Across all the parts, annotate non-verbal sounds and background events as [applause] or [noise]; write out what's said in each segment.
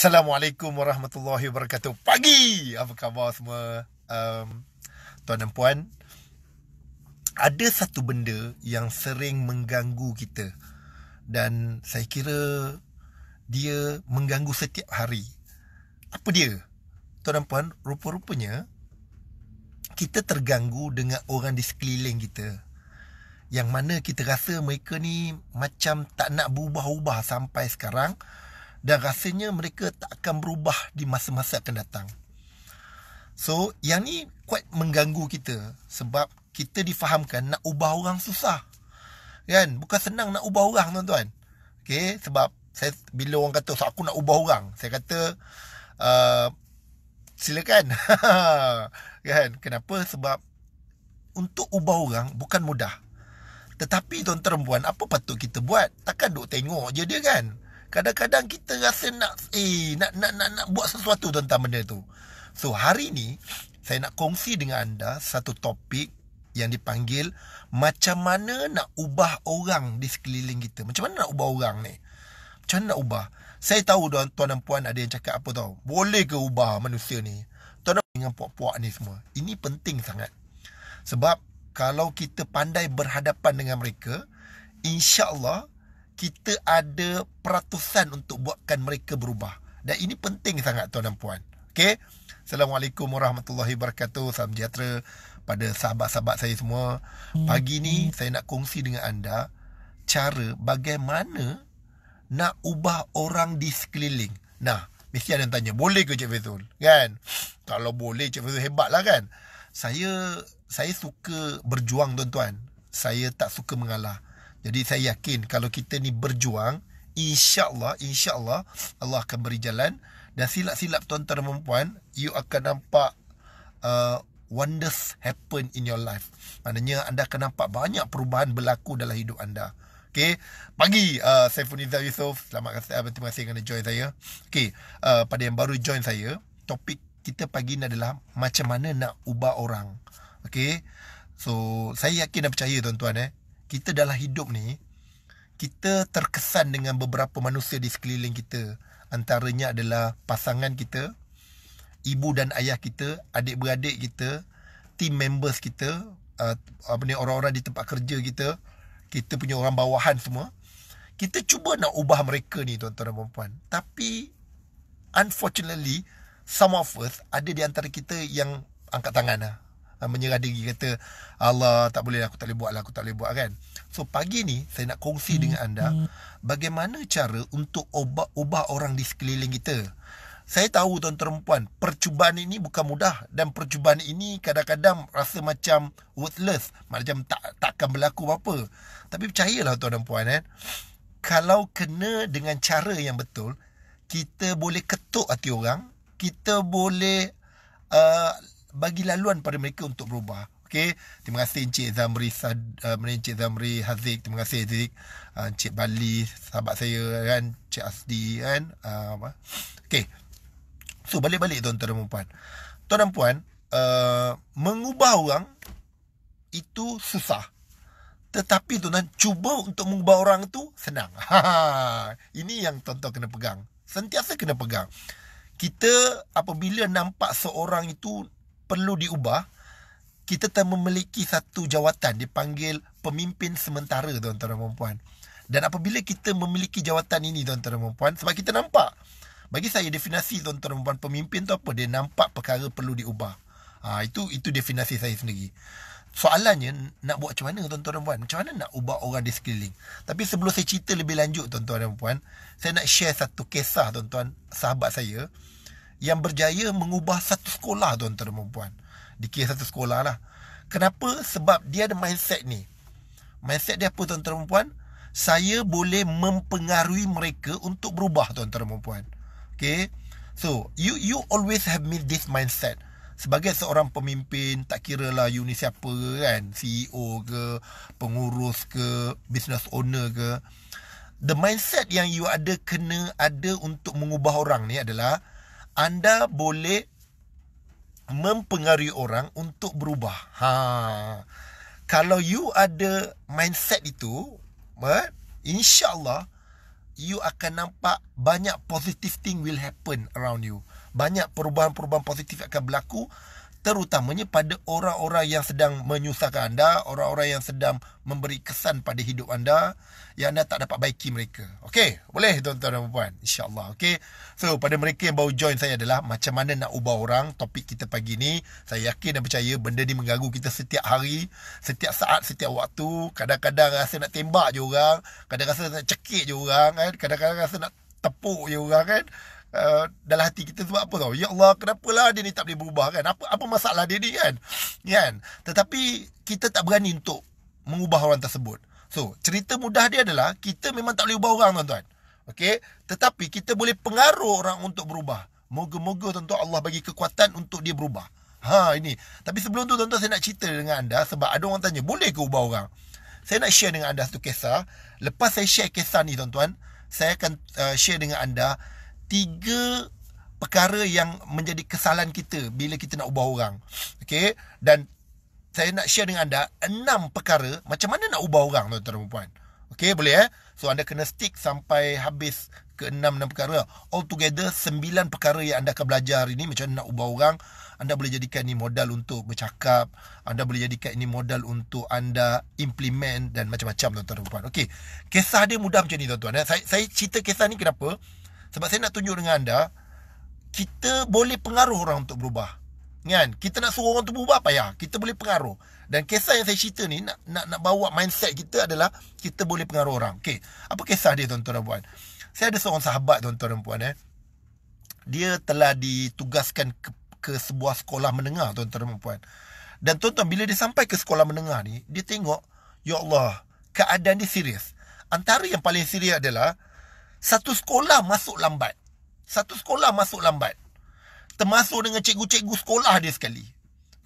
Assalamualaikum warahmatullahi wabarakatuh Pagi Apa khabar semua um, Tuan dan puan Ada satu benda Yang sering mengganggu kita Dan saya kira Dia mengganggu setiap hari Apa dia Tuan dan puan Rupa-rupanya Kita terganggu dengan orang di sekeliling kita Yang mana kita rasa mereka ni Macam tak nak berubah-ubah sampai sekarang Sampai sekarang dan rasanya mereka tak akan berubah di masa-masa akan datang. So, yang ni quite mengganggu kita sebab kita difahamkan nak ubah orang susah. Kan? Bukan senang nak ubah orang, tuan-tuan. Okay? Sebab saya, bila orang kata, so aku nak ubah orang. Saya kata, uh, silakan. [laughs] kan? Kenapa? Sebab untuk ubah orang bukan mudah. Tetapi tuan-tuan perempuan, apa patut kita buat? Takkan duk tengok je dia kan? Kadang-kadang kita rasa nak eh nak nak nak, nak buat sesuatu tentang benda tu. So hari ni saya nak kongsi dengan anda satu topik yang dipanggil macam mana nak ubah orang di sekeliling kita. Macam mana nak ubah orang ni? Macam mana nak ubah? Saya tahu tuan, tuan dan puan ada yang cakap apa tau. Boleh ke ubah manusia ni? Tuan dan dengan puak-puak ni semua. Ini penting sangat. Sebab kalau kita pandai berhadapan dengan mereka, insya-Allah kita ada peratusan untuk buatkan mereka berubah. Dan ini penting sangat tuan dan puan. Okay? Assalamualaikum warahmatullahi wabarakatuh. Salam sejahtera pada sahabat-sahabat saya semua. Pagi ni hmm. saya nak kongsi dengan anda cara bagaimana nak ubah orang di sekeliling. Nah, mesti ada yang tanya, boleh ke Cik Fizul? Kan? Kalau boleh Cik Fizul hebatlah kan? Saya saya suka berjuang tuan-tuan. Saya tak suka mengalah. Jadi saya yakin kalau kita ni berjuang, insya-Allah insya-Allah Allah akan beri jalan dan silap-silap tuan-tuan dan puan you akan nampak uh, wonders happen in your life. Maknanya anda akan nampak banyak perubahan berlaku dalam hidup anda. Okay, pagi uh, saya Funiza Yusof. Selamat kasih, uh, terima kasih kerana join saya. Okay, uh, pada yang baru join saya, topik kita pagi ni adalah macam mana nak ubah orang. Okay, so saya yakin dan percaya tuan-tuan eh, kita dalam hidup ni kita terkesan dengan beberapa manusia di sekeliling kita antaranya adalah pasangan kita ibu dan ayah kita adik-beradik kita team members kita uh, apa ni orang-orang di tempat kerja kita kita punya orang bawahan semua kita cuba nak ubah mereka ni tuan-tuan dan puan-puan tapi unfortunately some of us ada di antara kita yang angkat tangan lah Ah, menyerah diri kata Allah tak boleh lah, aku tak boleh buat lah aku tak boleh buat kan. So pagi ni saya nak kongsi hmm. dengan anda hmm. bagaimana cara untuk ubah-ubah orang di sekeliling kita. Saya tahu tuan-tuan perempuan, percubaan ini bukan mudah dan percubaan ini kadang-kadang rasa macam worthless, macam tak takkan berlaku apa-apa. Tapi percayalah tuan-tuan dan eh. Kalau kena dengan cara yang betul, kita boleh ketuk hati orang, kita boleh uh, bagi laluan pada mereka untuk berubah. Okey. Terima kasih Encik Zamri Sad, eh, Encik Zamri Haziq. Terima kasih Haziq. Eh, Encik Bali, sahabat saya kan, Encik Asdi kan. Eh, apa? Okey. So balik-balik tuan-tuan dan puan. Tuan dan puan, uh, mengubah orang itu susah. Tetapi tuan-tuan cuba untuk mengubah orang tu senang. [laughs] Ha, ini yang tuan-tuan kena pegang. Sentiasa kena pegang. Kita apabila nampak seorang itu perlu diubah kita tak memiliki satu jawatan dipanggil pemimpin sementara tuan-tuan dan puan dan apabila kita memiliki jawatan ini tuan-tuan dan puan sebab kita nampak bagi saya definasi tuan-tuan dan puan pemimpin tu apa dia nampak perkara perlu diubah ha, itu itu definasi saya sendiri Soalannya nak buat macam mana tuan-tuan dan puan? Macam mana nak ubah orang di sekeliling? Tapi sebelum saya cerita lebih lanjut tuan-tuan dan puan, saya nak share satu kisah tuan-tuan sahabat saya yang berjaya mengubah satu sekolah tuan tuan dan puan. Dikira satu sekolah lah. Kenapa? Sebab dia ada mindset ni. Mindset dia apa tuan tuan dan puan? Saya boleh mempengaruhi mereka untuk berubah tuan tuan dan puan. Okay? So, you you always have me this mindset. Sebagai seorang pemimpin, tak kira lah you ni siapa kan. CEO ke, pengurus ke, business owner ke. The mindset yang you ada kena ada untuk mengubah orang ni adalah anda boleh mempengaruhi orang untuk berubah. Ha. Kalau you ada mindset itu, eh, insyaAllah, you akan nampak banyak positive thing will happen around you. Banyak perubahan-perubahan positif akan berlaku terutamanya pada orang-orang yang sedang menyusahkan anda, orang-orang yang sedang memberi kesan pada hidup anda yang anda tak dapat baiki mereka. Okey, boleh tuan-tuan dan puan. insya okey. So, pada mereka yang baru join saya adalah macam mana nak ubah orang topik kita pagi ni. Saya yakin dan percaya benda ni mengganggu kita setiap hari, setiap saat, setiap waktu. Kadang-kadang rasa nak tembak je orang, kadang-kadang rasa nak cekik je orang kan, kadang-kadang rasa nak tepuk je orang kan. Eh, dalam hati kita sebab apa tau? Ya Allah, Kenapa lah dia ni tak boleh berubah kan? Apa apa masalah dia ni kan? Kan? Tetapi kita tak berani untuk mengubah orang tersebut. So, cerita mudah dia adalah kita memang tak boleh ubah orang tuan-tuan. Okey, tetapi kita boleh pengaruh orang untuk berubah. Moga-moga tentu Allah bagi kekuatan untuk dia berubah. Ha ini. Tapi sebelum tu tuan-tuan saya nak cerita dengan anda sebab ada orang tanya, boleh ke ubah orang? Saya nak share dengan anda satu kisah. Lepas saya share kisah ni tuan-tuan, saya akan uh, share dengan anda tiga perkara yang menjadi kesalahan kita bila kita nak ubah orang. Okey, dan saya nak share dengan anda enam perkara macam mana nak ubah orang tuan-tuan dan puan. Okey, boleh eh? So anda kena stick sampai habis ke enam enam perkara. All together sembilan perkara yang anda akan belajar ini macam mana nak ubah orang. Anda boleh jadikan ini modal untuk bercakap. Anda boleh jadikan ini modal untuk anda implement dan macam-macam tuan-tuan dan puan. Okey, kisah dia mudah macam ni tuan-tuan. Eh? Saya, saya cerita kisah ni kenapa? Sebab saya nak tunjuk dengan anda Kita boleh pengaruh orang untuk berubah kan? Kita nak suruh orang tu berubah ya? Kita boleh pengaruh Dan kisah yang saya cerita ni Nak nak, nak bawa mindset kita adalah Kita boleh pengaruh orang okay. Apa kisah dia tuan-tuan dan puan Saya ada seorang sahabat tuan-tuan dan puan eh. Dia telah ditugaskan ke, ke sebuah sekolah menengah tuan-tuan dan puan Dan tuan-tuan bila dia sampai ke sekolah menengah ni Dia tengok Ya Allah Keadaan dia serius Antara yang paling serius adalah satu sekolah masuk lambat. Satu sekolah masuk lambat. Termasuk dengan cikgu-cikgu sekolah dia sekali.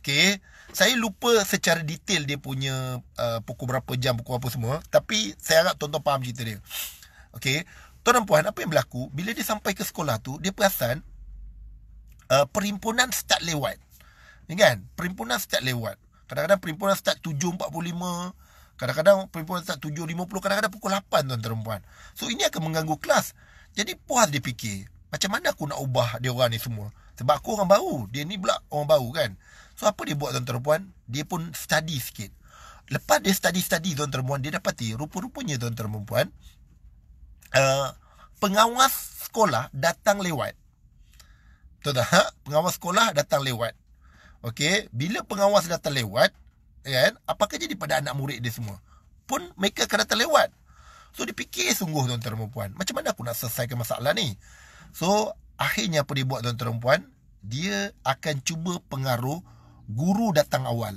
Okay. Saya lupa secara detail dia punya uh, pukul berapa jam, pukul apa semua. Tapi saya harap tuan-tuan faham cerita dia. Okay. Tuan dan puan, apa yang berlaku? Bila dia sampai ke sekolah tu, dia perasan uh, perhimpunan start lewat. Ini kan? Perhimpunan start lewat. Kadang-kadang perhimpunan start 7.45, Kadang-kadang perempuan start 7.50 Kadang-kadang pukul 8 tuan perempuan So ini akan mengganggu kelas Jadi puas dia fikir Macam mana aku nak ubah dia orang ni semua Sebab aku orang baru Dia ni pula orang baru kan So apa dia buat tuan perempuan Dia pun study sikit Lepas dia study-study tuan perempuan Dia dapati rupa-rupanya tuan perempuan uh, Pengawas sekolah datang lewat Tuan tak? Ha? Pengawas sekolah datang lewat Okey, bila pengawas datang lewat, Ya, kan? apakah jadi pada anak murid dia semua? Pun mereka akan terlewat. lewat. So, dipikir sungguh tuan-tuan dan perempuan. Macam mana aku nak selesaikan masalah ni? So, akhirnya apa dia buat tuan-tuan dan perempuan? Dia akan cuba pengaruh guru datang awal.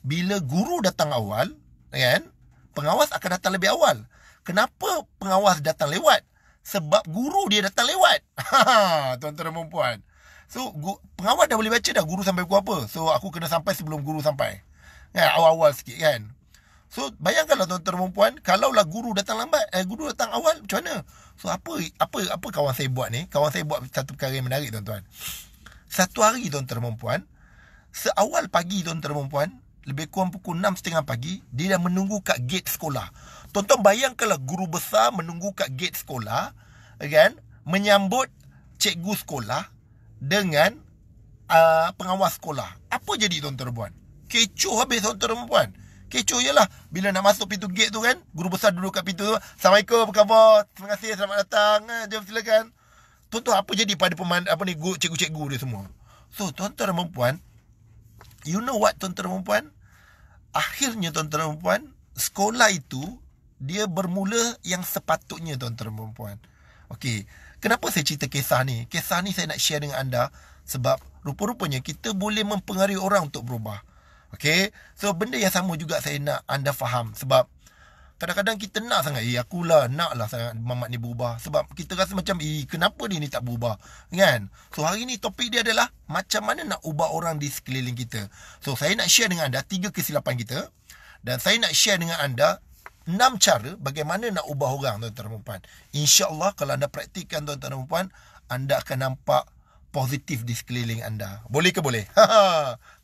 Bila guru datang awal, ya kan? Pengawas akan datang lebih awal. Kenapa pengawas datang lewat? Sebab guru dia datang lewat. [laughs] Ha, tuan-tuan dan perempuan. So, gu- pengawas dah boleh baca dah guru sampai pukul apa. So, aku kena sampai sebelum guru sampai kan awal-awal sikit kan so bayangkanlah tuan-tuan perempuan kalaulah guru datang lambat eh guru datang awal macam mana so apa apa apa kawan saya buat ni kawan saya buat satu perkara yang menarik tuan-tuan satu hari tuan-tuan perempuan seawal pagi tuan-tuan perempuan lebih kurang pukul 6.30 pagi dia dah menunggu kat gate sekolah tuan-tuan bayangkanlah guru besar menunggu kat gate sekolah kan menyambut cikgu sekolah dengan uh, ah, pengawas sekolah apa jadi tuan-tuan perempuan kecoh habis orang tuan perempuan. Kecoh je lah. Bila nak masuk pintu gate tu kan. Guru besar duduk kat pintu tu. Assalamualaikum. Apa khabar? Terima kasih. Selamat datang. Eh, jom silakan. Tuan-tuan apa jadi pada peman, apa ni, cikgu-cikgu dia semua. So tuan-tuan dan perempuan. You know what tuan-tuan dan perempuan? Akhirnya tuan-tuan dan perempuan. Sekolah itu. Dia bermula yang sepatutnya tuan-tuan dan perempuan. Okay. Kenapa saya cerita kisah ni? Kisah ni saya nak share dengan anda. Sebab rupa-rupanya kita boleh mempengaruhi orang untuk berubah. Okay. So benda yang sama juga saya nak anda faham. Sebab kadang-kadang kita nak sangat. Eh akulah nak lah sangat mamat ni berubah. Sebab kita rasa macam eh kenapa dia ni tak berubah. Kan. So hari ni topik dia adalah macam mana nak ubah orang di sekeliling kita. So saya nak share dengan anda tiga kesilapan kita. Dan saya nak share dengan anda enam cara bagaimana nak ubah orang tuan-tuan dan puan. insya kalau anda praktikkan tuan-tuan dan puan, anda akan nampak positif di sekeliling anda. Boleh ke boleh? Ha, ha.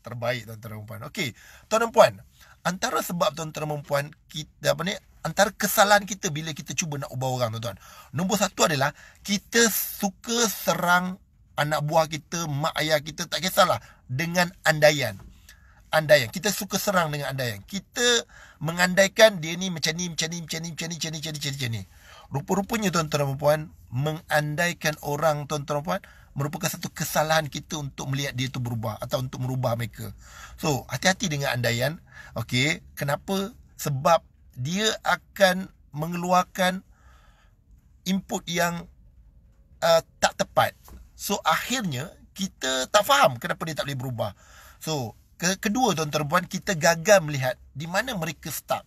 Terbaik tuan dan puan. Okey, tuan dan puan, antara sebab tuan dan puan kita apa ni? Antara kesalahan kita bila kita cuba nak ubah orang tuan-tuan. Nombor satu adalah kita suka serang anak buah kita, mak ayah kita tak kisahlah dengan andaian andaian. Kita suka serang dengan andaian. Kita mengandaikan dia ni macam ni, macam ni, macam ni, macam ni, macam ni, macam ni, macam ni. Rupa-rupanya tuan-tuan dan puan, mengandaikan orang tuan-tuan dan puan, merupakan satu kesalahan kita untuk melihat dia tu berubah atau untuk merubah mereka. So, hati-hati dengan andaian. Okey, kenapa? Sebab dia akan mengeluarkan input yang uh, tak tepat. So, akhirnya kita tak faham kenapa dia tak boleh berubah. So, ke kedua tuan dan puan kita gagal melihat di mana mereka stuck.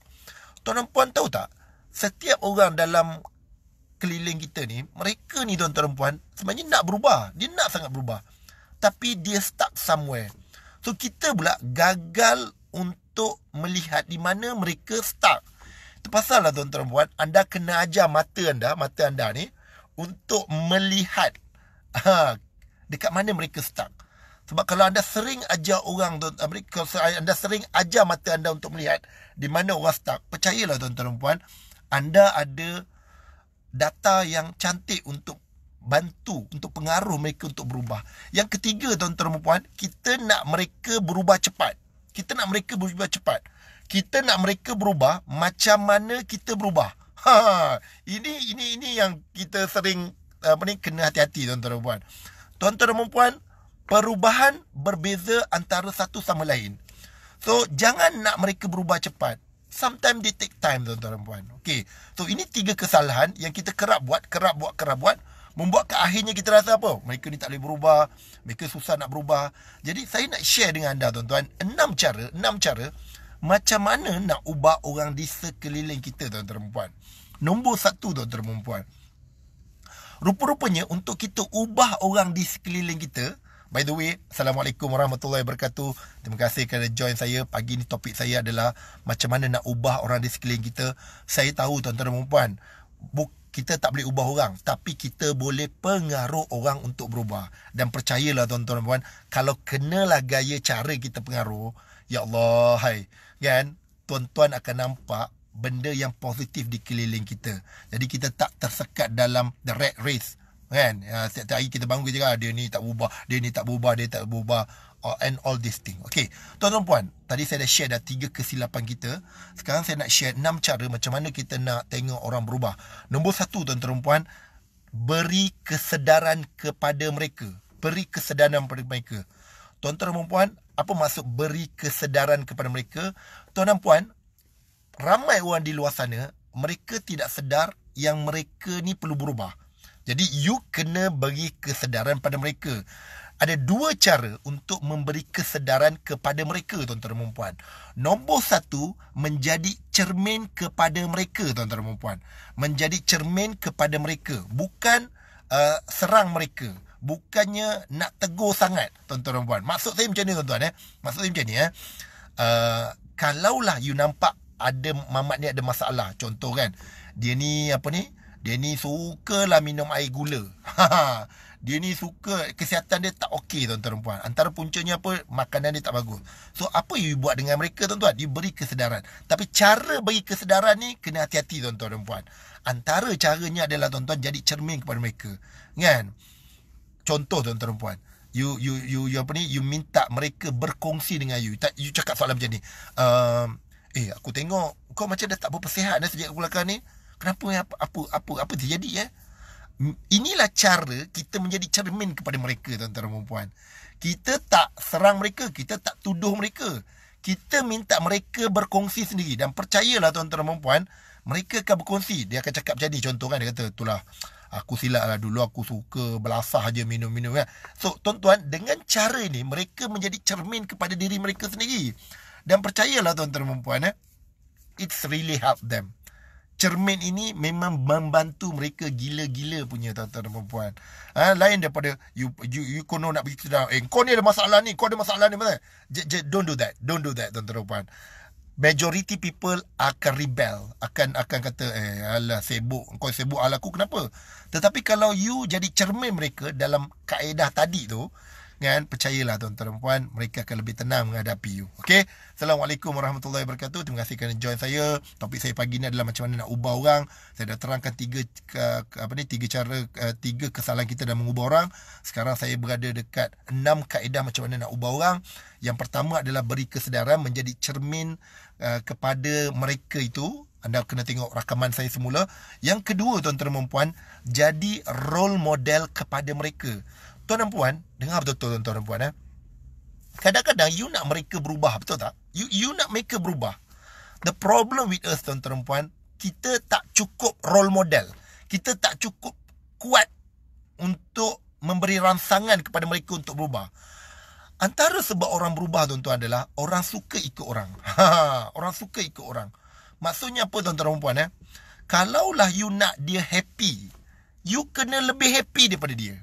Tuan dan puan tahu tak? Setiap orang dalam Keliling kita ni, mereka ni tuan-tuan dan puan, sebenarnya nak berubah. Dia nak sangat berubah. Tapi dia stuck somewhere. So kita pula gagal untuk melihat di mana mereka stuck. Itu pasal lah tuan-tuan puan, anda kena ajar mata anda, mata anda ni, untuk melihat ha, dekat mana mereka stuck. Sebab kalau anda sering ajar orang, kalau anda sering ajar mata anda untuk melihat di mana orang stuck, percayalah tuan-tuan puan, anda ada data yang cantik untuk bantu untuk pengaruh mereka untuk berubah. Yang ketiga tuan-tuan dan puan, kita nak mereka berubah cepat. Kita nak mereka berubah cepat. Kita nak mereka berubah macam mana kita berubah. [laughs] Ha, ini ini ini yang kita sering apa ni kena hati-hati tuan-tuan dan puan. Tuan-tuan dan puan, perubahan berbeza antara satu sama lain. So jangan nak mereka berubah cepat sometimes they take time tuan-tuan dan puan. Okay. So ini tiga kesalahan yang kita kerap buat, kerap buat, kerap buat. Membuat ke akhirnya kita rasa apa? Mereka ni tak boleh berubah. Mereka susah nak berubah. Jadi saya nak share dengan anda tuan-tuan. Enam cara, enam cara. Macam mana nak ubah orang di sekeliling kita tuan-tuan dan puan. Nombor satu tuan-tuan dan puan. Rupa-rupanya untuk kita ubah orang di sekeliling kita. By the way, Assalamualaikum Warahmatullahi Wabarakatuh. Terima kasih kerana join saya. Pagi ni topik saya adalah macam mana nak ubah orang di sekeliling kita. Saya tahu tuan-tuan dan perempuan, buk kita tak boleh ubah orang tapi kita boleh pengaruh orang untuk berubah dan percayalah tuan-tuan dan puan kalau kenalah gaya cara kita pengaruh ya Allah hai kan tuan-tuan akan nampak benda yang positif di keliling kita jadi kita tak tersekat dalam the red race kan ah, setiap hari kita bangun je lah dia ni tak berubah dia ni tak berubah dia tak berubah ah, and all this thing okay tuan-tuan puan tadi saya dah share dah tiga kesilapan kita sekarang saya nak share enam cara macam mana kita nak tengok orang berubah nombor satu tuan-tuan puan beri kesedaran kepada mereka beri kesedaran kepada mereka tuan-tuan puan apa maksud beri kesedaran kepada mereka tuan-tuan puan ramai orang di luar sana mereka tidak sedar yang mereka ni perlu berubah jadi you kena beri kesedaran pada mereka. Ada dua cara untuk memberi kesedaran kepada mereka, tuan-tuan dan puan-puan. Nombor satu, menjadi cermin kepada mereka, tuan-tuan dan puan-puan. Menjadi cermin kepada mereka. Bukan uh, serang mereka. Bukannya nak tegur sangat, tuan-tuan dan puan-puan. Maksud saya macam ni, tuan-tuan. Eh? Maksud saya macam ni. Eh? Uh, kalaulah you nampak ada mamat ni ada masalah. Contoh kan, dia ni apa ni? Dia ni lah minum air gula. [laughs] dia ni suka kesihatan dia tak okey tuan-tuan dan puan. Antara puncanya apa? Makanan dia tak bagus. So apa yang you buat dengan mereka tuan-tuan? Dia beri kesedaran. Tapi cara bagi kesedaran ni kena hati-hati tuan-tuan dan puan. Antara caranya adalah tuan-tuan jadi cermin kepada mereka. Kan? Contoh tuan-tuan dan puan. You, you you you apa ni? You minta mereka berkongsi dengan you. Tak you cakap soalan macam ni. Um, eh aku tengok kau macam dah tak berapa sihat dah eh, sejak aku lakukan ni kenapa apa apa apa, apa terjadi ya eh? inilah cara kita menjadi cermin kepada mereka tuan-tuan dan puan kita tak serang mereka kita tak tuduh mereka kita minta mereka berkongsi sendiri dan percayalah tuan-tuan dan puan mereka akan berkongsi dia akan cakap jadi contoh kan dia kata itulah aku silap lah dulu aku suka belasah aja minum-minum ya. so tuan-tuan dengan cara ini mereka menjadi cermin kepada diri mereka sendiri dan percayalah tuan-tuan dan puan eh? it's really help them cermin ini memang membantu mereka gila-gila punya tuan-tuan dan perempuan. Ha, lain daripada you, you, you kono nak begitu dah. Eh, kau ni ada masalah ni. Kau ada masalah ni. mana? J, j, don't do that. Don't do that tuan-tuan dan perempuan. Majority people akan rebel. Akan akan kata, eh alah sibuk. Kau sibuk ala aku kenapa? Tetapi kalau you jadi cermin mereka dalam kaedah tadi tu kan percayalah tuan-tuan dan puan mereka akan lebih tenang menghadapi you okey assalamualaikum warahmatullahi wabarakatuh terima kasih kerana join saya topik saya pagi ni adalah macam mana nak ubah orang saya dah terangkan tiga apa ni tiga cara eh, tiga kesalahan kita dalam mengubah orang sekarang saya berada dekat enam kaedah macam mana nak ubah orang yang pertama adalah beri kesedaran menjadi cermin eh, kepada mereka itu anda kena tengok rakaman saya semula. Yang kedua tuan-tuan dan puan, jadi role model kepada mereka tuan dan puan, dengar betul-betul tuan-tuan dan puan eh. Kadang-kadang you nak mereka berubah, betul tak? You you nak mereka berubah. The problem with us tuan-tuan dan puan, kita tak cukup role model. Kita tak cukup kuat untuk memberi rangsangan kepada mereka untuk berubah. Antara sebab orang berubah tuan-tuan adalah orang suka ikut orang. [laughs] orang suka ikut orang. Maksudnya apa tuan-tuan dan puan eh? Kalaulah you nak dia happy, you kena lebih happy daripada dia.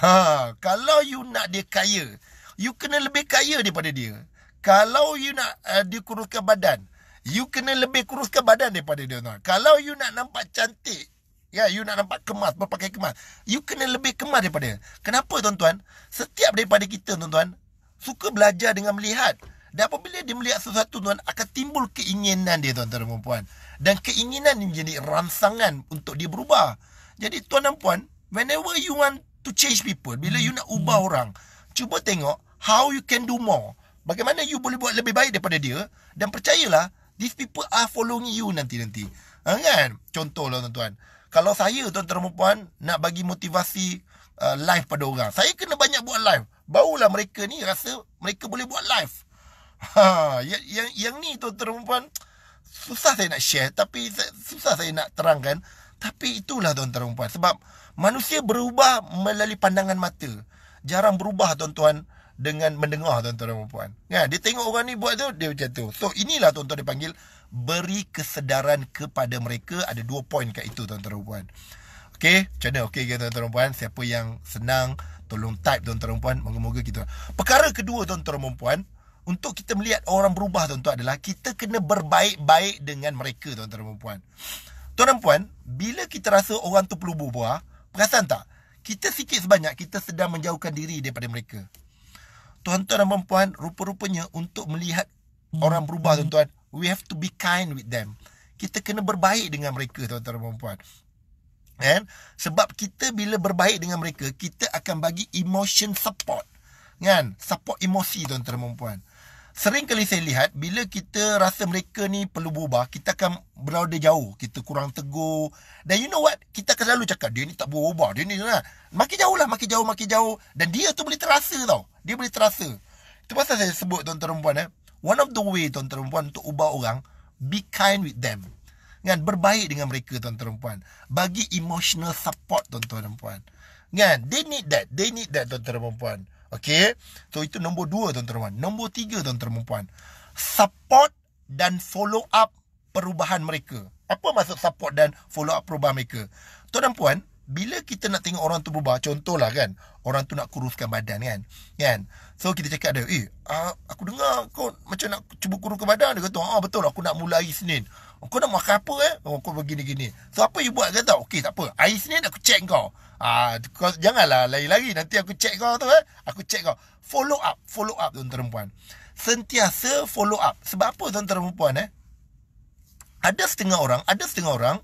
Ha, kalau you nak dia kaya, you kena lebih kaya daripada dia. Kalau you nak uh, dia kuruskan badan, you kena lebih kuruskan badan daripada dia. Tuan. Kalau you nak nampak cantik, ya, you nak nampak kemas, berpakai kemas, you kena lebih kemas daripada dia. Kenapa tuan-tuan? Setiap daripada kita tuan-tuan, suka belajar dengan melihat. Dan apabila dia melihat sesuatu tuan akan timbul keinginan dia tuan-tuan dan puan. Dan keinginan ini menjadi ransangan untuk dia berubah. Jadi tuan dan puan, whenever you want to change people. Bila hmm. you nak ubah hmm. orang, cuba tengok how you can do more. Bagaimana you boleh buat lebih baik daripada dia dan percayalah these people are following you nanti-nanti. Ha, kan? Contohlah tuan-tuan. Kalau saya tuan-tuan dan puan nak bagi motivasi uh, live pada orang, saya kena banyak buat live. Barulah mereka ni rasa mereka boleh buat live. Ha, yang, yang, yang ni tuan-tuan dan puan susah saya nak share tapi susah saya nak terangkan. Tapi itulah tuan-tuan dan puan. Sebab manusia berubah melalui pandangan mata. Jarang berubah tuan-tuan dengan mendengar tuan-tuan dan puan. Ya, dia tengok orang ni buat tu, dia macam tu. So inilah tuan-tuan dipanggil beri kesedaran kepada mereka. Ada dua poin kat itu tuan-tuan dan puan. Okey, macam mana? Okey tuan-tuan dan puan? Siapa yang senang tolong type tuan-tuan dan puan. Moga-moga kita. Lah. Perkara kedua tuan-tuan dan puan. Untuk kita melihat orang berubah tuan-tuan adalah kita kena berbaik-baik dengan mereka tuan-tuan dan puan. Tuan dan puan, bila kita rasa orang tu perlu berbuah, perasan tak? Kita sikit sebanyak, kita sedang menjauhkan diri daripada mereka. Tuan-tuan dan puan-puan, rupa-rupanya untuk melihat hmm. orang berubah, tuan-tuan, we have to be kind with them. Kita kena berbaik dengan mereka, tuan-tuan dan puan-puan. And, sebab kita bila berbaik dengan mereka, kita akan bagi emotion support. Kan? Support emosi, tuan-tuan dan puan-puan sering kali saya lihat bila kita rasa mereka ni perlu berubah kita akan berada jauh kita kurang tegur dan you know what kita akan selalu cakap dia ni tak berubah dia ni lah makin jauh lah makin jauh makin jauh dan dia tu boleh terasa tau dia boleh terasa itu pasal saya sebut tuan-tuan perempuan eh one of the way tuan-tuan perempuan untuk ubah orang be kind with them kan berbaik dengan mereka tuan-tuan perempuan bagi emotional support tuan-tuan perempuan kan they need that they need that tuan-tuan perempuan Okey. So itu nombor dua tuan-tuan. Nombor tiga tuan-tuan Support dan follow up perubahan mereka. Apa maksud support dan follow up perubahan mereka? Tuan-tuan puan, bila kita nak tengok orang tu berubah contohlah kan orang tu nak kuruskan badan kan kan so kita cakap dia eh ah, aku dengar kau macam nak cuba kuruskan badan dia kata ah betul aku nak mulai Isnin oh, kau nak makan apa eh oh, kau begini gini so apa you buat kata okey tak apa hari Isnin aku check kau ah kau janganlah lari-lari nanti aku check kau tu eh aku check kau follow up follow up tuan perempuan sentiasa follow up sebab apa tuan perempuan eh ada setengah orang ada setengah orang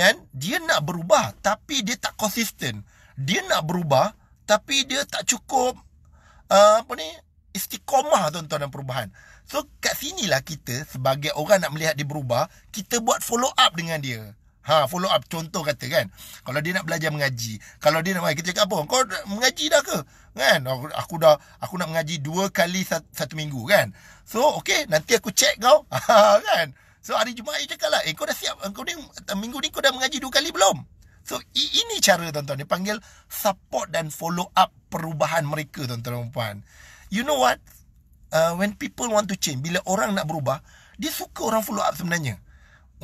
kan dia nak berubah tapi dia tak konsisten dia nak berubah tapi dia tak cukup uh, apa ni istiqomah tuan-tuan dan perubahan so kat sinilah kita sebagai orang nak melihat dia berubah kita buat follow up dengan dia Ha, follow up contoh kata kan. Kalau dia nak belajar mengaji, kalau dia nak mengaji, kita cakap apa? Kau mengaji dah ke? Kan? Aku, aku dah aku nak mengaji dua kali satu, satu minggu kan. So, okey, nanti aku check kau. [laughs] Ha, kan? So hari Jumaat dia cakap lah, eh kau dah siap, kau ni, minggu ni kau dah mengaji dua kali belum? So ini cara tuan-tuan, dia panggil support dan follow up perubahan mereka tuan-tuan You know what? Uh, when people want to change, bila orang nak berubah, dia suka orang follow up sebenarnya.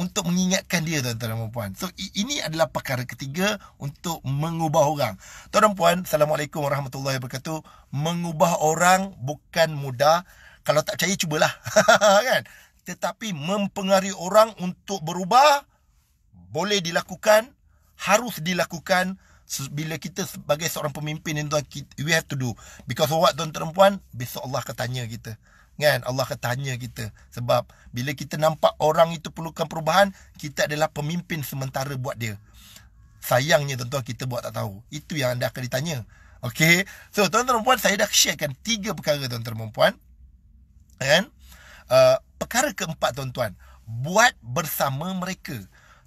Untuk mengingatkan dia tuan-tuan dan puan. So ini adalah perkara ketiga untuk mengubah orang. Tuan dan puan, Assalamualaikum warahmatullahi wabarakatuh. Mengubah orang bukan mudah. Kalau tak percaya, cubalah. [laughs] kan? tetapi mempengaruhi orang untuk berubah boleh dilakukan harus dilakukan bila kita sebagai seorang pemimpin itu we have to do because what tuan tuan besok Allah akan tanya kita kan Allah akan tanya kita sebab bila kita nampak orang itu perlukan perubahan kita adalah pemimpin sementara buat dia sayangnya tuan tuan kita buat tak tahu itu yang anda akan ditanya Okay so tuan tuan puan saya dah sharekan tiga perkara tuan tuan puan kan uh, perkara keempat tuan-tuan buat bersama mereka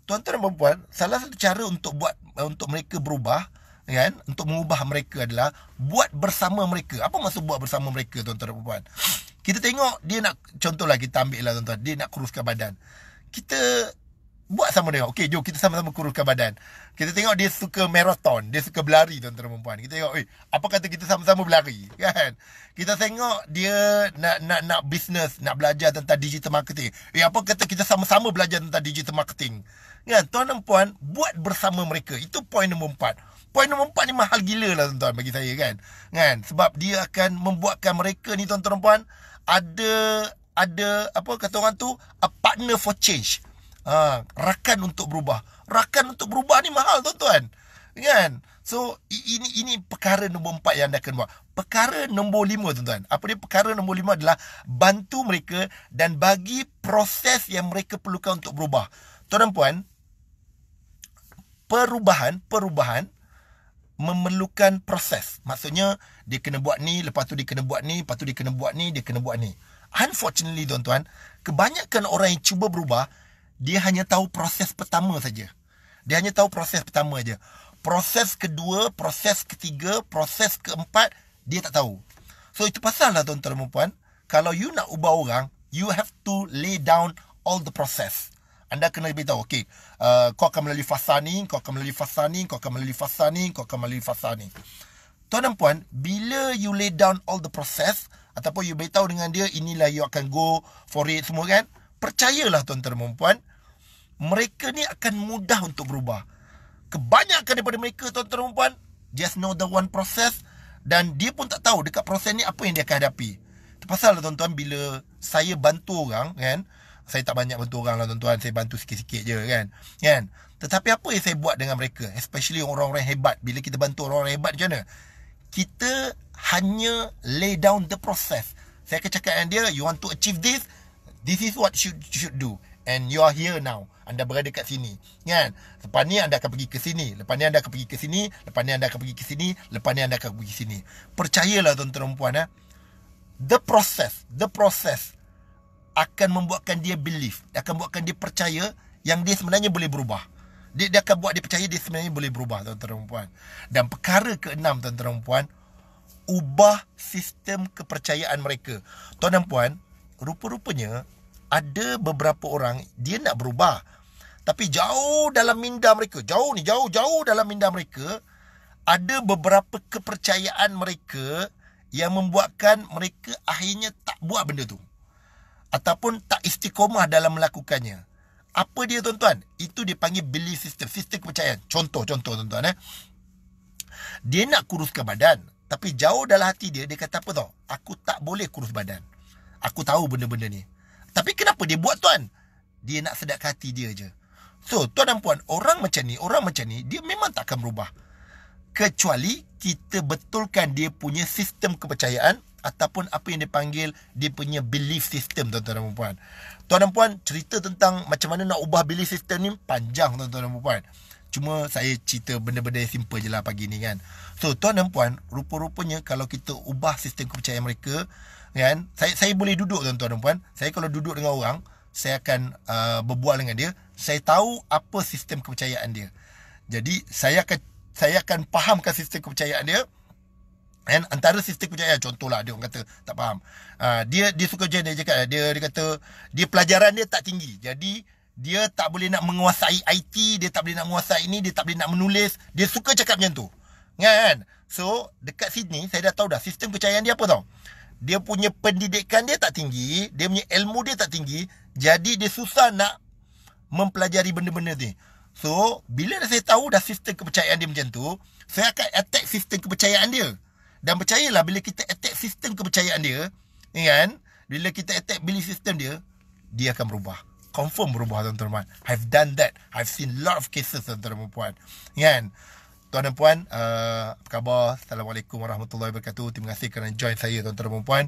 tuan-tuan dan puan salah satu cara untuk buat eh, untuk mereka berubah kan untuk mengubah mereka adalah buat bersama mereka apa maksud buat bersama mereka tuan-tuan dan puan kita tengok dia nak contohlah kita ambil lah tuan-tuan dia nak kuruskan badan kita Buat sama dia, Okey jom kita sama-sama kuruskan badan Kita tengok dia suka marathon Dia suka berlari tuan-tuan perempuan Kita tengok eh Apa kata kita sama-sama berlari Kan Kita tengok dia Nak nak nak business Nak belajar tentang digital marketing Eh apa kata kita sama-sama belajar tentang digital marketing Kan tuan perempuan Buat bersama mereka Itu poin nombor empat Poin nombor empat ni mahal gila lah tuan-tuan bagi saya kan Kan Sebab dia akan membuatkan mereka ni tuan-tuan perempuan Ada Ada apa kata orang tu A partner for change ha, rakan untuk berubah. Rakan untuk berubah ni mahal tuan-tuan. Kan? So ini ini perkara nombor empat yang anda kena buat. Perkara nombor lima tuan-tuan. Apa dia perkara nombor lima adalah bantu mereka dan bagi proses yang mereka perlukan untuk berubah. Tuan dan puan, perubahan, perubahan memerlukan proses. Maksudnya dia kena buat ni, lepas tu dia kena buat ni, lepas tu dia kena buat ni, dia kena buat ni. Unfortunately tuan-tuan, kebanyakan orang yang cuba berubah, dia hanya tahu proses pertama saja. Dia hanya tahu proses pertama saja. Proses kedua, proses ketiga, proses keempat, dia tak tahu. So, itu pasallah tuan-tuan dan perempuan. Kalau you nak ubah orang, you have to lay down all the process. Anda kena beritahu, okay, uh, kau akan melalui fasa ni, kau akan melalui fasa ni, kau akan melalui fasa ni, kau akan melalui fasa ni. Tuan dan puan, bila you lay down all the process, ataupun you beritahu dengan dia, inilah you akan go for it semua kan, percayalah tuan-tuan dan puan mereka ni akan mudah untuk berubah. Kebanyakan daripada mereka tuan-tuan dan puan just know the one process dan dia pun tak tahu dekat proses ni apa yang dia akan hadapi. Terpasal lah tuan-tuan bila saya bantu orang kan, saya tak banyak bantu orang lah tuan-tuan, saya bantu sikit-sikit je kan. kan? Tetapi apa yang saya buat dengan mereka, especially orang-orang hebat, bila kita bantu orang-orang hebat macam mana? Kita hanya lay down the process. Saya akan cakap dengan dia, you want to achieve this, This is what should should do. And you are here now. Anda berada kat sini. Kan? Lepas ni anda akan pergi ke sini. Lepas ni anda akan pergi ke sini. Lepas ni anda akan pergi ke sini. Lepas ni anda akan pergi ke sini. Percayalah tuan-tuan dan puan. Eh? The process. The process. Akan membuatkan dia believe. Akan membuatkan dia percaya. Yang dia sebenarnya boleh berubah. Dia, dia akan buat dia percaya dia sebenarnya boleh berubah tuan-tuan dan puan. Dan perkara keenam tuan-tuan dan puan. Ubah sistem kepercayaan mereka. Tuan dan puan rupa-rupanya ada beberapa orang dia nak berubah tapi jauh dalam minda mereka jauh ni jauh jauh dalam minda mereka ada beberapa kepercayaan mereka yang membuatkan mereka akhirnya tak buat benda tu ataupun tak istiqomah dalam melakukannya apa dia tuan-tuan itu dipanggil belief system sistem kepercayaan contoh contoh tuan-tuan eh dia nak kuruskan badan tapi jauh dalam hati dia dia kata apa tau aku tak boleh kurus badan Aku tahu benda-benda ni Tapi kenapa dia buat tuan Dia nak sedapkan hati dia je So tuan dan puan Orang macam ni Orang macam ni Dia memang tak akan berubah Kecuali kita betulkan dia punya sistem kepercayaan Ataupun apa yang dipanggil Dia punya belief system tuan-tuan dan puan Tuan dan puan cerita tentang Macam mana nak ubah belief system ni Panjang tuan-tuan dan puan Cuma saya cerita benda-benda yang simple je lah pagi ni kan So tuan dan puan Rupa-rupanya kalau kita ubah sistem kepercayaan mereka Ya kan saya saya boleh duduk tuan-tuan dan puan saya kalau duduk dengan orang saya akan uh, berbual dengan dia saya tahu apa sistem kepercayaan dia jadi saya akan saya akan fahamkan sistem kepercayaan dia kan antara sistem kepercayaan contohlah dia orang kata tak faham uh, dia dia suka je dia cakap dia dia kata dia pelajaran dia tak tinggi jadi dia tak boleh nak menguasai IT dia tak boleh nak menguasai ini dia tak boleh nak menulis dia suka cakap macam tu kan so dekat Sydney, saya dah tahu dah sistem kepercayaan dia apa tau dia punya pendidikan dia tak tinggi, dia punya ilmu dia tak tinggi, jadi dia susah nak mempelajari benda-benda ni. So, bila dah saya tahu dah sistem kepercayaan dia macam tu, saya akan attack sistem kepercayaan dia. Dan percayalah bila kita attack sistem kepercayaan dia, kan? Bila kita attack bila sistem dia, dia akan berubah. Confirm berubah tuan-tuan. I've done that. I've seen lot of cases tuan-tuan dan Kan? Tuan dan puan, uh, apa khabar? Assalamualaikum warahmatullahi wabarakatuh. Terima kasih kerana join saya tuan-tuan dan puan.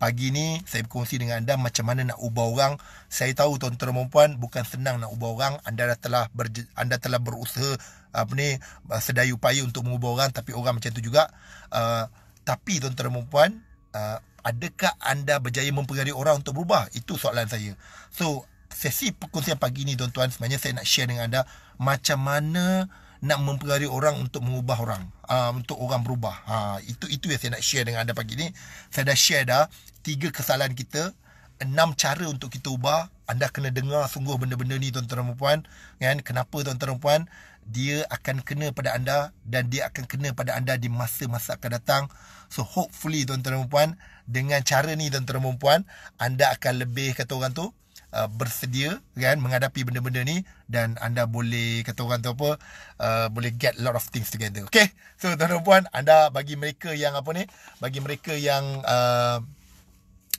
Pagi ni saya berkongsi dengan anda macam mana nak ubah orang. Saya tahu tuan-tuan dan puan bukan senang nak ubah orang. Anda dah telah ber, anda telah berusaha apa ni sedaya upaya untuk mengubah orang tapi orang macam tu juga. Uh, tapi tuan-tuan dan puan, uh, eh, adakah anda berjaya mempengaruhi orang untuk berubah? Itu soalan saya. So, sesi perkongsian pagi ni tuan-tuan sebenarnya saya nak share dengan anda macam mana nak mempengaruhi orang untuk mengubah orang uh, untuk orang berubah ha itu itu yang saya nak share dengan anda pagi ni saya dah share dah tiga kesalahan kita enam cara untuk kita ubah anda kena dengar sungguh benda-benda ni tuan-tuan dan puan kan kenapa tuan-tuan dan puan dia akan kena pada anda dan dia akan kena pada anda di masa-masa akan datang so hopefully tuan-tuan dan puan dengan cara ni tuan-tuan dan puan anda akan lebih kata orang tu uh, bersedia kan menghadapi benda-benda ni dan anda boleh kata orang tu apa uh, boleh get a lot of things together okay so tuan puan anda bagi mereka yang apa ni bagi mereka yang uh,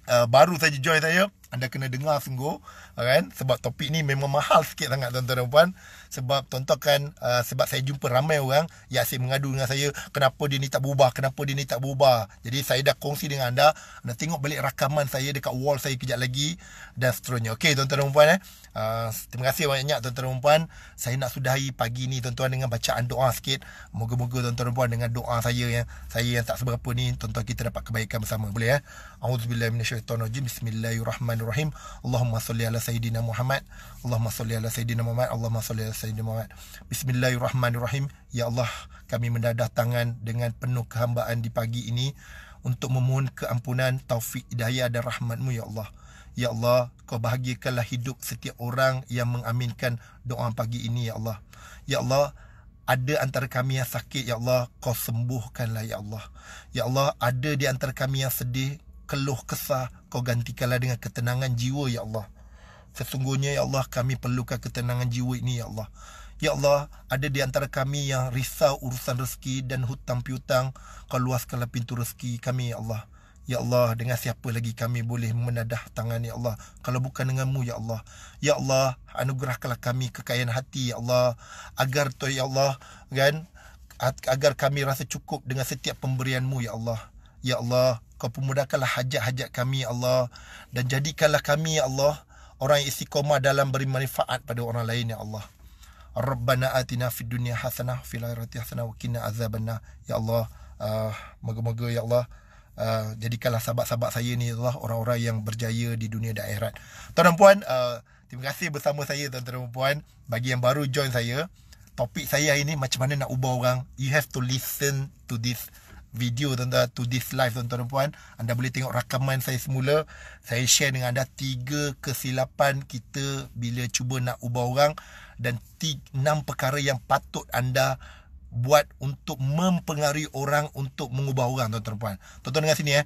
uh, baru saja join saya anda kena dengar sungguh kan sebab topik ni memang mahal sikit sangat tuan-tuan puan sebab tuan-tuan kan uh, sebab saya jumpa ramai orang yang asyik mengadu dengan saya kenapa dia ni tak berubah kenapa dia ni tak berubah jadi saya dah kongsi dengan anda anda tengok balik rakaman saya dekat wall saya kejap lagi dan seterusnya ok tuan-tuan dan perempuan eh? uh, terima kasih banyak-banyak tuan-tuan dan perempuan saya nak sudahi pagi ni tuan-tuan dengan bacaan doa sikit moga-moga tuan-tuan dan perempuan dengan doa saya yang eh. saya yang tak seberapa ni tuan-tuan kita dapat kebaikan bersama boleh ya eh? A'udzubillahi minasyaitonirrajim Bismillahirrahmanirrahim Allahumma salli ala sayidina Muhammad Allahumma salli ala sayidina Muhammad Allahumma salli ala Sayyidina Muhammad. Bismillahirrahmanirrahim. Ya Allah, kami mendadah tangan dengan penuh kehambaan di pagi ini untuk memohon keampunan, taufik, hidayah dan rahmatmu, Ya Allah. Ya Allah, kau bahagiakanlah hidup setiap orang yang mengaminkan doa pagi ini, Ya Allah. Ya Allah, ada antara kami yang sakit, Ya Allah, kau sembuhkanlah, Ya Allah. Ya Allah, ada di antara kami yang sedih, keluh kesah, kau gantikanlah dengan ketenangan jiwa, Ya Allah. Sesungguhnya ya Allah kami perlukan ketenangan jiwa ini ya Allah. Ya Allah, ada di antara kami yang risau urusan rezeki dan hutang piutang. Kau luaskanlah pintu rezeki kami ya Allah. Ya Allah, dengan siapa lagi kami boleh menadah tangan ya Allah kalau bukan denganmu ya Allah. Ya Allah, anugerahkanlah kami kekayaan hati ya Allah agar tu ya Allah kan agar kami rasa cukup dengan setiap pemberianmu ya Allah. Ya Allah, kau pemudahkanlah hajat-hajat kami ya Allah dan jadikanlah kami ya Allah orang yang istiqomah dalam beri manfaat pada orang lain ya Allah. Rabbana atina fid dunya hasanah fil akhirati hasanah wa qina azabannar. Ya Allah, uh, moga-moga ya Allah uh, jadikanlah sahabat-sahabat saya ni adalah ya orang-orang yang berjaya di dunia dan akhirat. Tuan dan puan, uh, terima kasih bersama saya tuan dan puan bagi yang baru join saya. Topik saya hari ni macam mana nak ubah orang. You have to listen to this video tuan-tuan to this live tuan-tuan dan puan anda boleh tengok rakaman saya semula saya share dengan anda tiga kesilapan kita bila cuba nak ubah orang dan enam perkara yang patut anda buat untuk mempengaruhi orang untuk mengubah orang tuan-tuan dan puan tuan-tuan dengar sini eh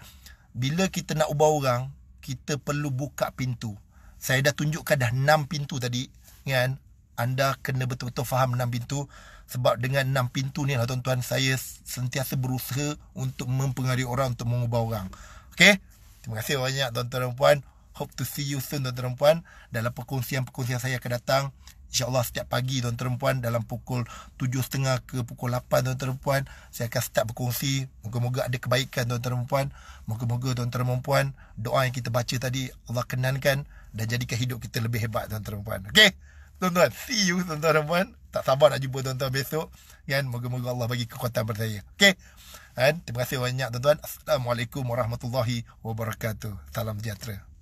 bila kita nak ubah orang kita perlu buka pintu saya dah tunjukkan dah enam pintu tadi kan anda kena betul-betul faham enam pintu sebab dengan enam pintu ni lah tuan-tuan Saya sentiasa berusaha untuk mempengaruhi orang Untuk mengubah orang Okay Terima kasih banyak tuan-tuan dan puan Hope to see you soon tuan-tuan dan puan Dalam perkongsian-perkongsian saya akan datang InsyaAllah setiap pagi tuan-tuan dan puan Dalam pukul 7.30 ke pukul 8 tuan-tuan dan puan Saya akan start berkongsi Moga-moga ada kebaikan tuan-tuan dan puan Moga-moga tuan-tuan dan puan Doa yang kita baca tadi Allah kenankan Dan jadikan hidup kita lebih hebat tuan-tuan dan puan Okay Tuan-tuan, see you tuan-tuan dan puan. Tak sabar nak jumpa tuan-tuan besok. Kan? Moga-moga Allah bagi kekuatan kepada saya. Okay? And, terima kasih banyak tuan-tuan. Assalamualaikum warahmatullahi wabarakatuh. Salam sejahtera.